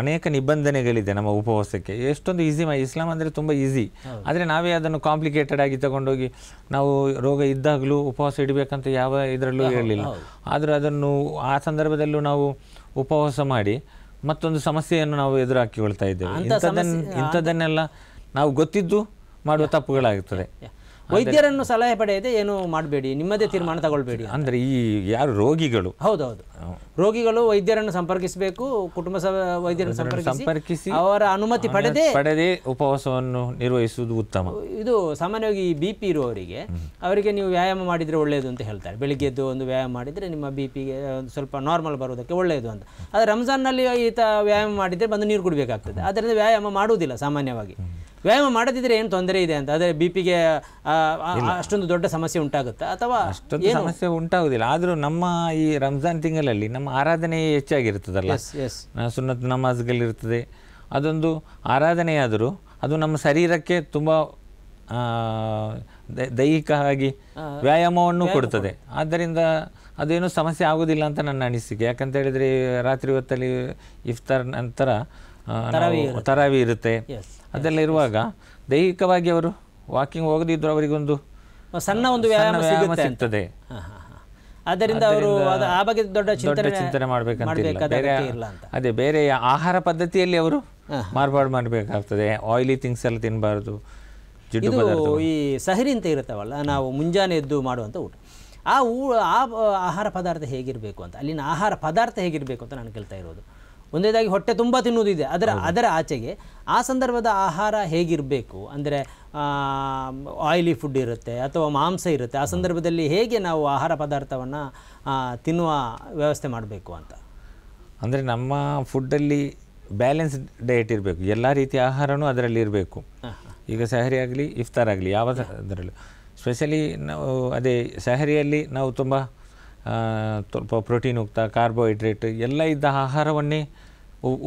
ಅನೇಕ ನಿಬಂಧನೆಗಳಿದೆ ನಮ್ಮ ಉಪವಾಸಕ್ಕೆ ಎಷ್ಟೊಂದು ಈಸಿ ಇಸ್ಲಾಂ ಅಂದ್ರೆ ತುಂಬಾ ಈಸಿ ಆದ್ರೆ ನಾವೇ ಅದನ್ನು ಕಾಂಪ್ಲಿಕೇಟೆಡ್ ಆಗಿ ತಗೊಂಡೋಗಿ ನಾವು ರೋಗ ಇದ್ದಾಗಲೂ ಉಪವಾಸ ಇಡಬೇಕಂತ ಯಾವ ಇದರಲ್ಲೂ ಹೇಳಲಿಲ್ಲ ಆದ್ರೆ ಅದನ್ನು ಆ ಸಂದರ್ಭದಲ್ಲೂ ನಾವು ಉಪವಾಸ ಮಾಡಿ ಮತ್ತೊಂದು ಸಮಸ್ಯೆಯನ್ನು ನಾವು ಎದುರಾಕಿಕೊಳ್ತಾ ಇದ್ದೇವೆ ಇಂಥದನ್ನೆಲ್ಲ ನಾವು ಗೊತ್ತಿದ್ದು ಮಾಡುವ ತಪ್ಪುಗಳಾಗುತ್ತದೆ ವೈದ್ಯರನ್ನು ಸಲಹೆ ಪಡೆಯದೆ ಏನು ಮಾಡಬೇಡಿ ನಿಮ್ಮದೇ ತೀರ್ಮಾನ ತಗೊಳ್ಬೇಡಿ ಅಂದ್ರೆ ಈ ಯಾರು ರೋಗಿಗಳು ಹೌದೌದು ರೋಗಿಗಳು ವೈದ್ಯರನ್ನು ಸಂಪರ್ಕಿಸಬೇಕು ಕುಟುಂಬ ವೈದ್ಯರನ್ನು ಸಂಪರ್ಕಿಸಿ ಅವರ ಅನುಮತಿ ಪಡೆದೇ ಪಡೆದೇ ಉಪವಾಸವನ್ನು ನಿರ್ವಹಿಸುವುದು ಉತ್ತಮ ಇದು ಸಾಮಾನ್ಯವಾಗಿ ಬಿ ಪಿ ಇರುವವರಿಗೆ ಅವರಿಗೆ ನೀವು ವ್ಯಾಯಾಮ ಮಾಡಿದ್ರೆ ಒಳ್ಳೆಯದು ಅಂತ ಹೇಳ್ತಾರೆ ಬೆಳಿಗ್ಗೆ ಎದ್ದು ಒಂದು ವ್ಯಾಯಾಮ ಮಾಡಿದ್ರೆ ನಿಮ್ಮ ಬಿ ಪಿಗೆ ಸ್ವಲ್ಪ ನಾರ್ಮಲ್ ಬರೋದಕ್ಕೆ ಒಳ್ಳೆಯದು ಅಂತ ಆದರೆ ರಂಜಾನ್ನಲ್ಲಿ ಈತ ವ್ಯಾಯಾಮ ಮಾಡಿದರೆ ಬಂದು ನೀರು ಕುಡಬೇಕಾಗ್ತದೆ ಆದ್ದರಿಂದ ವ್ಯಾಯಾಮ ಮಾಡುವುದಿಲ್ಲ ಸಾಮಾನ್ಯವಾಗಿ ವ್ಯಾಯಾಮ ಮಾಡದಿದ್ರೆ ಏನು ತೊಂದರೆ ಇದೆ ಅಂತ ಆದರೆ ಬಿ ಪಿಗೆ ಅಷ್ಟೊಂದು ದೊಡ್ಡ ಸಮಸ್ಯೆ ಉಂಟಾಗುತ್ತೆ ಅಥವಾ ಅಷ್ಟೊಂದು ಸಮಸ್ಯೆ ಉಂಟಾಗುದಿಲ್ಲ ಆದರೂ ನಮ್ಮ ಈ ರಂಜಾನ್ ತಿಂಗಳಲ್ಲಿ ನಮ್ಮ ಆರಾಧನೆ ಹೆಚ್ಚಾಗಿರ್ತದಲ್ಲ ಸುನ್ನತ್ ನಮಾಜ್ಗಳಿರ್ತದೆ ಅದೊಂದು ಆರಾಧನೆಯಾದರೂ ಅದು ನಮ್ಮ ಶರೀರಕ್ಕೆ ತುಂಬ ದೈಹಿಕವಾಗಿ ವ್ಯಾಯಾಮವನ್ನು ಕೊಡ್ತದೆ ಆದ್ದರಿಂದ ಅದೇನು ಸಮಸ್ಯೆ ಆಗುವುದಿಲ್ಲ ಅಂತ ನನ್ನ ಅನಿಸಿಕೆ ಯಾಕಂತ ಹೇಳಿದರೆ ರಾತ್ರಿ ಹೊತ್ತಲ್ಲಿ ಇಫ್ತಾರ್ ನಂತರ ತರಾವಿ ಇರುತ್ತೆ ಅದೆಲ್ಲ ಇರುವಾಗ ದೈಹಿಕವಾಗಿ ಅವರು ವಾಕಿಂಗ್ ಹೋಗದಿದ್ರು ಅವರಿಗೊಂದು ಸಣ್ಣ ಒಂದು ವ್ಯಾಯಾಮ ಸಿಗ್ತದೆ ಅದರಿಂದ ಅವರು ಆ ಬಗ್ಗೆ ದೊಡ್ಡ ಚಿಂತನೆ ಮಾಡಬೇಕಂತ ಅಂತ ಅದೇ ಬೇರೆ ಆಹಾರ ಪದ್ಧತಿಯಲ್ಲಿ ಅವರು ಮಾರ್ಪಾಡು ಮಾಡಬೇಕಾಗ್ತದೆ ಆಯಿಲಿ ಥಿಂಗ್ಸ್ ಎಲ್ಲ ತಿನ್ನಬಾರ್ದು ಇದು ಈ ಸಹರಿ ಅಂತ ಇರುತ್ತವಲ್ಲ ನಾವು ಮುಂಜಾನೆ ಎದ್ದು ಮಾಡುವಂಥ ಊಟ ಆ ಊ ಆ ಆಹಾರ ಪದಾರ್ಥ ಹೇಗಿರಬೇಕು ಅಂತ ಅಲ್ಲಿನ ಆಹಾರ ಪದಾರ್ಥ ಹೇಗಿರಬೇಕು ಅಂತ ನಾನು ಕೇಳ್ತಾ ಇರೋದು ಒಂದೇದಾಗಿ ಹೊಟ್ಟೆ ತುಂಬ ತಿನ್ನುವುದಿದೆ ಅದರ ಅದರ ಆಚೆಗೆ ಆ ಸಂದರ್ಭದ ಆಹಾರ ಹೇಗಿರಬೇಕು ಅಂದರೆ ಆಯಿಲಿ ಫುಡ್ ಇರುತ್ತೆ ಅಥವಾ ಮಾಂಸ ಇರುತ್ತೆ ಆ ಸಂದರ್ಭದಲ್ಲಿ ಹೇಗೆ ನಾವು ಆಹಾರ ಪದಾರ್ಥವನ್ನು ತಿನ್ನುವ ವ್ಯವಸ್ಥೆ ಮಾಡಬೇಕು ಅಂತ ಅಂದರೆ ನಮ್ಮ ಫುಡ್ಡಲ್ಲಿ ಬ್ಯಾಲೆನ್ಸ್ ಡಯಟ್ ಇರಬೇಕು ಎಲ್ಲ ರೀತಿಯ ಆಹಾರವೂ ಅದರಲ್ಲಿ ಇರಬೇಕು ಈಗ ಸಹರಿ ಆಗಲಿ ಇಫ್ತಾರ್ ಆಗಲಿ ಯಾವ ಅದರಲ್ಲೂ ಸ್ಪೆಷಲಿ ನಾವು ಅದೇ ಸಹರಿಯಲ್ಲಿ ನಾವು ತುಂಬ ಪ್ರೋಟೀನ್ ಉಕ್ತ ಕಾರ್ಬೋಹೈಡ್ರೇಟ್ ಎಲ್ಲ ಇದ್ದ ಆಹಾರವನ್ನೇ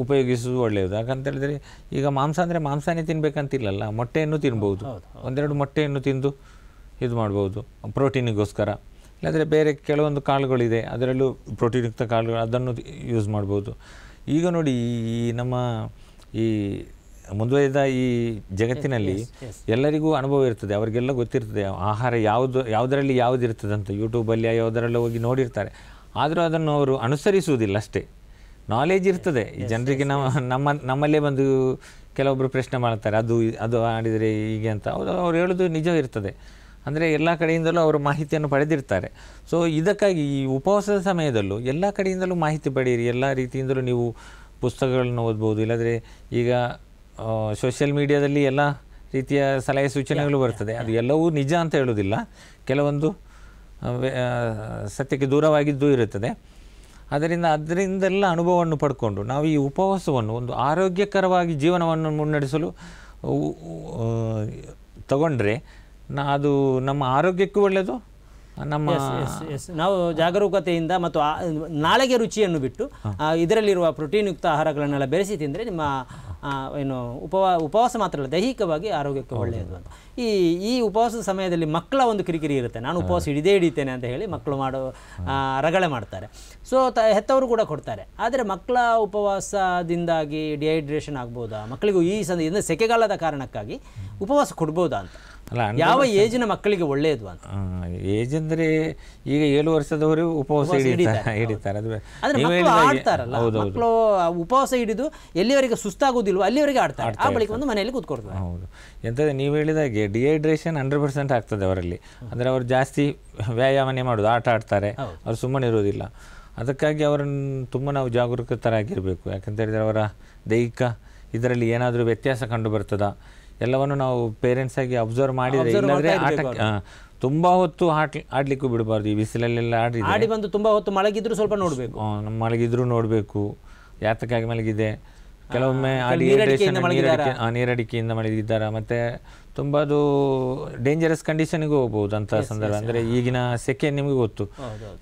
ಉಪಯೋಗಿಸುವುದು ಒಳ್ಳೆಯದು ಯಾಕಂತೇಳಿದರೆ ಈಗ ಮಾಂಸ ಅಂದರೆ ಮಾಂಸನೇ ತಿನ್ನಬೇಕಂತಿಲ್ಲಲ್ಲ ಮೊಟ್ಟೆಯನ್ನು ತಿನ್ಬೋದು ಒಂದೆರಡು ಮೊಟ್ಟೆಯನ್ನು ತಿಂದು ಇದು ಮಾಡ್ಬೋದು ಪ್ರೋಟೀನಿಗೋಸ್ಕರ ಇಲ್ಲಾಂದರೆ ಬೇರೆ ಕೆಲವೊಂದು ಕಾಳುಗಳಿದೆ ಅದರಲ್ಲೂ ಪ್ರೋಟೀನ್ಯುಕ್ತ ಕಾಳುಗಳು ಅದನ್ನು ಯೂಸ್ ಮಾಡ್ಬೋದು ಈಗ ನೋಡಿ ಈ ನಮ್ಮ ಈ ಮುಂದುವರಿದ ಈ ಜಗತ್ತಿನಲ್ಲಿ ಎಲ್ಲರಿಗೂ ಅನುಭವ ಇರ್ತದೆ ಅವರಿಗೆಲ್ಲ ಗೊತ್ತಿರ್ತದೆ ಆಹಾರ ಯಾವುದು ಯಾವುದರಲ್ಲಿ ಇರ್ತದೆ ಅಂತ ಯೂಟ್ಯೂಬಲ್ಲಿ ಯಾವುದರಲ್ಲೂ ಹೋಗಿ ನೋಡಿರ್ತಾರೆ ಆದರೂ ಅದನ್ನು ಅವರು ಅನುಸರಿಸುವುದಿಲ್ಲ ಅಷ್ಟೇ ನಾಲೆಜ್ ಇರ್ತದೆ ಜನರಿಗೆ ನಮ್ಮ ನಮ್ಮ ನಮ್ಮಲ್ಲೇ ಬಂದು ಕೆಲವೊಬ್ಬರು ಪ್ರಶ್ನೆ ಮಾಡ್ತಾರೆ ಅದು ಅದು ಆಡಿದರೆ ಹೀಗೆ ಅಂತ ಅವರು ಅವ್ರು ಹೇಳೋದು ನಿಜ ಇರ್ತದೆ ಅಂದರೆ ಎಲ್ಲ ಕಡೆಯಿಂದಲೂ ಅವರು ಮಾಹಿತಿಯನ್ನು ಪಡೆದಿರ್ತಾರೆ ಸೊ ಇದಕ್ಕಾಗಿ ಈ ಉಪವಾಸದ ಸಮಯದಲ್ಲೂ ಎಲ್ಲ ಕಡೆಯಿಂದಲೂ ಮಾಹಿತಿ ಪಡೆಯಿರಿ ಎಲ್ಲ ರೀತಿಯಿಂದಲೂ ನೀವು ಪುಸ್ತಕಗಳನ್ನು ಓದ್ಬೋದು ಇಲ್ಲದ್ರೆ ಈಗ ಸೋಷಿಯಲ್ ಮೀಡಿಯಾದಲ್ಲಿ ಎಲ್ಲ ರೀತಿಯ ಸಲಹೆ ಸೂಚನೆಗಳು ಬರ್ತದೆ ಅದು ಎಲ್ಲವೂ ನಿಜ ಅಂತ ಹೇಳೋದಿಲ್ಲ ಕೆಲವೊಂದು ಸತ್ಯಕ್ಕೆ ದೂರವಾಗಿದ್ದು ಇರುತ್ತದೆ ಅದರಿಂದ ಅದರಿಂದೆಲ್ಲ ಅನುಭವವನ್ನು ಪಡ್ಕೊಂಡು ನಾವು ಈ ಉಪವಾಸವನ್ನು ಒಂದು ಆರೋಗ್ಯಕರವಾಗಿ ಜೀವನವನ್ನು ಮುನ್ನಡೆಸಲು ತಗೊಂಡ್ರೆ ನಾ ಅದು ನಮ್ಮ ಆರೋಗ್ಯಕ್ಕೂ ಒಳ್ಳೆಯದು ನಮ್ಮ ನಾವು ಜಾಗರೂಕತೆಯಿಂದ ಮತ್ತು ನಾಳೆಗೆ ರುಚಿಯನ್ನು ಬಿಟ್ಟು ಇದರಲ್ಲಿರುವ ಪ್ರೋಟೀನ್ ಯುಕ್ತ ಆಹಾರಗಳನ್ನೆಲ್ಲ ಬೆರೆಸಿ ತಿಂದರೆ ನಿಮ್ಮ ಏನು ಉಪವಾ ಉಪವಾಸ ಮಾತ್ರ ಅಲ್ಲ ದೈಹಿಕವಾಗಿ ಆರೋಗ್ಯಕ್ಕೆ ಒಳ್ಳೆಯದು ಅಂತ ಈ ಈ ಉಪವಾಸದ ಸಮಯದಲ್ಲಿ ಮಕ್ಕಳ ಒಂದು ಕಿರಿಕಿರಿ ಇರುತ್ತೆ ನಾನು ಉಪವಾಸ ಹಿಡಿದೇ ಹಿಡಿತೇನೆ ಅಂತ ಹೇಳಿ ಮಕ್ಕಳು ಮಾಡೋ ರಗಳೆ ಮಾಡ್ತಾರೆ ಸೊ ತ ಹೆತ್ತವರು ಕೂಡ ಕೊಡ್ತಾರೆ ಆದರೆ ಮಕ್ಕಳ ಉಪವಾಸದಿಂದಾಗಿ ಡಿಹೈಡ್ರೇಷನ್ ಆಗ್ಬೋದಾ ಮಕ್ಕಳಿಗೂ ಈ ಸಂದ ಸೆಕೆಗಾಲದ ಕಾರಣಕ್ಕಾಗಿ ಉಪವಾಸ ಕೊಡ್ಬೋದಾ ಅಂತ ಯಾವ ಏಜಿನ ಮಕ್ಕಳಿಗೆ ಒಳ್ಳೆಯದು ಅಂತ ಏಜ್ ಅಂದ್ರೆ ಈಗ ಏಳು ವರ್ಷದವರು ಉಪವಾಸ ಹಿಡಿತಾರೆ ಆಡ್ತಾರಲ್ಲ ಉಪವಾಸ ಹಿಡಿದು ಎಲ್ಲಿವರೆಗೆ ಸುಸ್ತಾಗೋದಿಲ್ವೋ ಅಲ್ಲಿವರೆಗೆ ಆಡ್ತಾರೆ ಆ ಬಳಿಕ ಒಂದು ಮನೆಯಲ್ಲಿ ಕೂತ್ಕೊಡ್ತಾರೆ ಹೌದು ಎಂಥದ್ದು ನೀವು ಹೇಳಿದಾಗೆ ಡಿಹೈಡ್ರೇಷನ್ ಹಂಡ್ರೆಡ್ ಪರ್ಸೆಂಟ್ ಆಗ್ತದೆ ಅವರಲ್ಲಿ ಅಂದ್ರೆ ಅವರು ಜಾಸ್ತಿ ವ್ಯಾಯಾಮನೇ ಮಾಡುದು ಆಟ ಆಡ್ತಾರೆ ಅವ್ರು ಸುಮ್ಮನೆ ಇರೋದಿಲ್ಲ ಅದಕ್ಕಾಗಿ ಅವರನ್ನು ತುಂಬಾ ನಾವು ಜಾಗರೂಕತರಾಗಿರ್ಬೇಕು ಯಾಕಂತ ಹೇಳಿದ್ರೆ ಅವರ ದೈಹಿಕ ಇದರಲ್ಲಿ ಏನಾದರೂ ವ್ಯತ್ಯಾಸ ಕಂಡು ಬರ್ತದಾ ಎಲ್ಲವನ್ನು ನಾವು ಪೇರೆಂಟ್ಸ್ ಆಗಿ ಅಬ್ಸರ್ವ್ ಮಾಡಿದ್ರೆ ಇಲ್ಲಾಂದ್ರೆ ಆಟ ತುಂಬಾ ಹೊತ್ತು ಆಟ ಆಡ್ಲಿಕ್ಕೂ ಬಿಡಬಾರ್ದು ಈ ಬಿಸಿಲಲ್ಲೆಲ್ಲ ಆಡಿ ಆಡಿ ಬಂದು ತುಂಬಾ ಹೊತ್ತು ಮಳಗಿದ್ರು ಸ್ವಲ್ಪ ನೋಡಬೇಕು ನಮ್ಮ ಮಲಗಿದ್ರು ನೋಡಬೇಕು ಯಾತಕ್ಕಾಗಿ ಮಲಗಿದೆ ಕೆಲವೊಮ್ಮೆ ನೀರಡಿಕೆಯಿಂದ ಮಳಗಿದ್ದಾರೆ ಮತ್ತೆ ತುಂಬಾ ಅದು ಡೇಂಜರಸ್ ಕಂಡೀಷನ್ಗೂ ಹೋಗ್ಬೋದು ಅಂತ ಸಂದರ್ಭ ಅಂದ್ರೆ ಈಗಿನ ಸೆಕೆ ನಿಮಗೆ ಗೊತ್ತು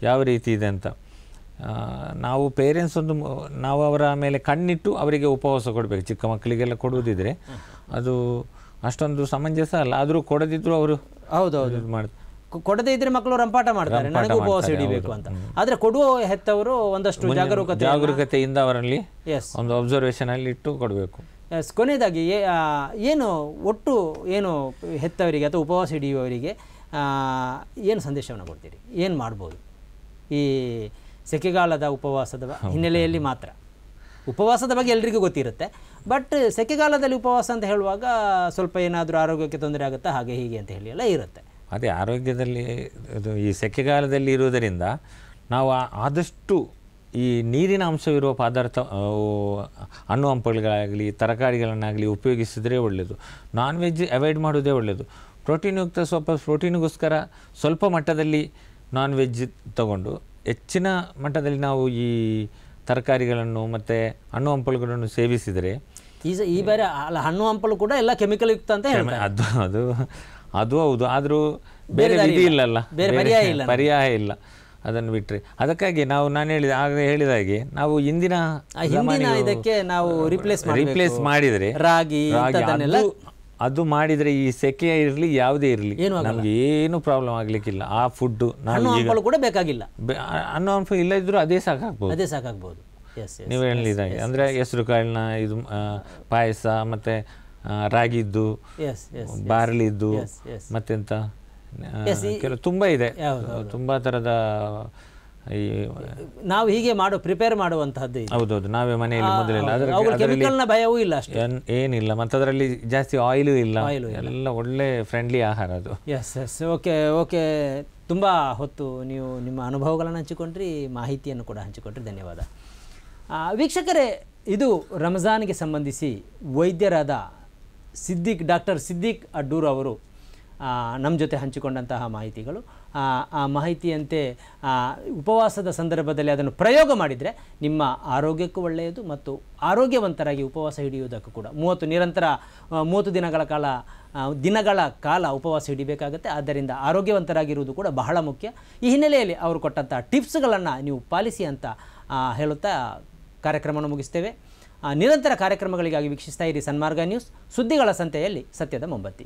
ಯಾವ ರೀತಿ ಇದೆ ಅಂತ ನಾವು ಪೇರೆಂಟ್ಸ್ ಒಂದು ನಾವು ಅವರ ಮೇಲೆ ಕಣ್ಣಿಟ್ಟು ಅವರಿಗೆ ಉಪವಾಸ ಕೊಡಬೇಕು ಚಿಕ್ಕ ಮಕ್ಕಳಿಗೆಲ್ಲ ಕೊಡುವುದಿದ್ರೆ ಅದು ಅಷ್ಟೊಂದು ಸಮಂಜಸ ಅಲ್ಲ ಆದರೂ ಕೊಡದಿದ್ರು ಅವರು ಹೌದೌದು ಮಾಡ್ತಾರೆ ಕೊಡದೇ ಇದ್ರೆ ಮಕ್ಕಳು ರಂಪಾಟ ಮಾಡ್ತಾರೆ ನನಗೆ ಉಪವಾಸ ಹಿಡಿಬೇಕು ಅಂತ ಆದ್ರೆ ಕೊಡುವ ಹೆತ್ತವರು ಒಂದಷ್ಟು ಜಾಗರೂಕತೆ ಜಾಗರೂಕತೆಯಿಂದ ಅವರಲ್ಲಿ ಒಂದು ಅಬ್ಸರ್ವೇಷನ್ ಅಲ್ಲಿ ಇಟ್ಟು ಕೊಡಬೇಕು ಕೊನೆಯದಾಗಿ ಏನು ಒಟ್ಟು ಏನು ಹೆತ್ತವರಿಗೆ ಅಥವಾ ಉಪವಾಸ ಹಿಡಿಯುವವರಿಗೆ ಏನು ಸಂದೇಶವನ್ನು ಕೊಡ್ತೀರಿ ಏನು ಮಾಡ್ಬೋದು ಈ ಸೆಕೆಗಾಲದ ಉಪವಾಸದ ಹಿನ್ನೆಲೆಯಲ್ಲಿ ಮಾತ್ರ ಉಪವಾಸದ ಬಗ್ಗೆ ಎಲ್ರಿಗೂ ಗೊತ್ತಿರುತ್ತೆ ಬಟ್ ಸೆಕೆಗಾಲದಲ್ಲಿ ಉಪವಾಸ ಅಂತ ಹೇಳುವಾಗ ಸ್ವಲ್ಪ ಏನಾದರೂ ಆರೋಗ್ಯಕ್ಕೆ ತೊಂದರೆ ಆಗುತ್ತಾ ಹಾಗೆ ಹೀಗೆ ಅಂತ ಹೇಳಿ ಎಲ್ಲ ಇರುತ್ತೆ ಅದೇ ಆರೋಗ್ಯದಲ್ಲಿ ಇದು ಈ ಸೆಕೆಗಾಲದಲ್ಲಿ ಇರುವುದರಿಂದ ನಾವು ಆದಷ್ಟು ಈ ನೀರಿನ ಅಂಶವಿರುವ ಪದಾರ್ಥ ಹಣ್ಣು ಹಂಪಲುಗಳಾಗಲಿ ತರಕಾರಿಗಳನ್ನಾಗಲಿ ಉಪಯೋಗಿಸಿದ್ರೆ ಒಳ್ಳೆಯದು ನಾನ್ ವೆಜ್ ಅವಾಯ್ಡ್ ಮಾಡೋದೇ ಒಳ್ಳೆಯದು ಪ್ರೋಟೀನ್ಯುಕ್ತ ಸ್ವಲ್ಪ ಪ್ರೋಟೀನ್ಗೋಸ್ಕರ ಸ್ವಲ್ಪ ಮಟ್ಟದಲ್ಲಿ ನಾನ್ ವೆಜ್ ತಗೊಂಡು ಹೆಚ್ಚಿನ ಮಟ್ಟದಲ್ಲಿ ನಾವು ಈ ತರಕಾರಿಗಳನ್ನು ಮತ್ತೆ ಹಣ್ಣು ಹಂಪಲುಗಳನ್ನು ಸೇವಿಸಿದರೆ ಈ ಈ ಬೇರೆ ಅಲ್ಲ ಹಣ್ಣು ಹಂಪಲು ಕೂಡ ಎಲ್ಲ ಕೆಮಿಕಲ್ ಯುಕ್ತ ಅಂತ ಹೇಳ್ತಾರೆ ಅದು ಅದು ಅದು ಹೌದು ಆದರೂ ಬೇರೆ ವಿಧಿ ಇಲ್ಲಲ್ಲ ಬೇರೆ ಪರ್ಯಾಯ ಇಲ್ಲ ಪರ್ಯಾಯ ಇಲ್ಲ ಅದನ್ನು ಬಿಟ್ಟರೆ ಅದಕ್ಕಾಗಿ ನಾವು ನಾನು ಹೇಳಿದ ಆಗಲೇ ಹೇಳಿದ ಹಾಗೆ ನಾವು ಇಂದಿನ ಇದಕ್ಕೆ ನಾವು ರಿಪ್ಲೇಸ್ ರಿಪ್ಲೇಸ್ ಮಾಡಿದರೆ ರಾಗಿ ಅದು ಮಾಡಿದ್ರೆ ಈ ಸೆಕೆ ಇರಲಿ ಯಾವುದೇ ಇರಲಿ ನಮ್ಗೆ ಏನು ಪ್ರಾಬ್ಲಮ್ ಆಗ್ಲಿಕ್ಕಿಲ್ಲ ಆ ಫುಡ್ ನಾನು ಕೂಡ ಬೇಕಾಗಿಲ್ಲ ಅನ್ನೋ ಹಣ್ಣು ಇಲ್ಲ ಅದೇ ಸಾಕಾಗ್ಬೋದು ಅದೇ ಸಾಕಾಗ್ಬೋದು ನೀವು ಹೇಳಿದಂಗೆ ಅಂದ್ರೆ ಹೆಸರು ಕಾಳಿನ ಇದು ಪಾಯಸ ಮತ್ತೆ ರಾಗಿದ್ದು ಬಾರ್ಲಿದ್ದು ಮತ್ತೆಂತ ತುಂಬಾ ತುಂಬಾ ಇದೆ ತುಂಬಾ ತರದ ನಾವು ಹೀಗೆ ಮಾಡೋ ಪ್ರಿಪೇರ್ ಮಾಡುವಂತಹದ್ದು ಹೌದೌದು ನಾವೇ ಮನೆಯಲ್ಲಿ ಮೊದಲಿಲ್ಲ ಕೆಮಿಕಲ್ನ ಭಯವೂ ಇಲ್ಲ ಅಷ್ಟೇ ಏನಿಲ್ಲ ಮತ್ತೆ ಅದರಲ್ಲಿ ಜಾಸ್ತಿ ಆಯಿಲು ಇಲ್ಲ ಎಲ್ಲ ಒಳ್ಳೆ ಫ್ರೆಂಡ್ಲಿ ಆಹಾರ ಅದು ಎಸ್ ಎಸ್ ಓಕೆ ಓಕೆ ತುಂಬ ಹೊತ್ತು ನೀವು ನಿಮ್ಮ ಅನುಭವಗಳನ್ನು ಹಂಚಿಕೊಂಡ್ರಿ ಮಾಹಿತಿಯನ್ನು ಕೂಡ ಹಂಚಿಕೊಂಡ್ರಿ ಧನ್ಯವಾದ ವೀಕ್ಷಕರೇ ಇದು ರಂಜಾನ್ಗೆ ಸಂಬಂಧಿಸಿ ವೈದ್ಯರಾದ ಸಿದ್ದಿಕ್ ಡಾಕ್ಟರ್ ಸಿದ್ದಿಕ್ ಅಡ್ಡೂರು ಅವರು ನಮ್ಮ ಜೊತೆ ಹಂಚಿಕೊಂಡಂತಹ ಮಾಹಿತಿಗಳು ಆ ಮಾಹಿತಿಯಂತೆ ಉಪವಾಸದ ಸಂದರ್ಭದಲ್ಲಿ ಅದನ್ನು ಪ್ರಯೋಗ ಮಾಡಿದರೆ ನಿಮ್ಮ ಆರೋಗ್ಯಕ್ಕೂ ಒಳ್ಳೆಯದು ಮತ್ತು ಆರೋಗ್ಯವಂತರಾಗಿ ಉಪವಾಸ ಹಿಡಿಯುವುದಕ್ಕೂ ಕೂಡ ಮೂವತ್ತು ನಿರಂತರ ಮೂವತ್ತು ದಿನಗಳ ಕಾಲ ದಿನಗಳ ಕಾಲ ಉಪವಾಸ ಹಿಡಿಬೇಕಾಗುತ್ತೆ ಆದ್ದರಿಂದ ಆರೋಗ್ಯವಂತರಾಗಿರುವುದು ಕೂಡ ಬಹಳ ಮುಖ್ಯ ಈ ಹಿನ್ನೆಲೆಯಲ್ಲಿ ಅವರು ಕೊಟ್ಟಂಥ ಟಿಪ್ಸ್ಗಳನ್ನು ನೀವು ಪಾಲಿಸಿ ಅಂತ ಹೇಳುತ್ತಾ ಕಾರ್ಯಕ್ರಮವನ್ನು ಮುಗಿಸ್ತೇವೆ ನಿರಂತರ ಕಾರ್ಯಕ್ರಮಗಳಿಗಾಗಿ ವೀಕ್ಷಿಸ್ತಾ ಇರಿ ಸನ್ಮಾರ್ಗ ನ್ಯೂಸ್ ಸುದ್ದಿಗಳ ಸಂತೆಯಲ್ಲಿ ಸತ್ಯದ ಮೊಂಬತ್ತಿ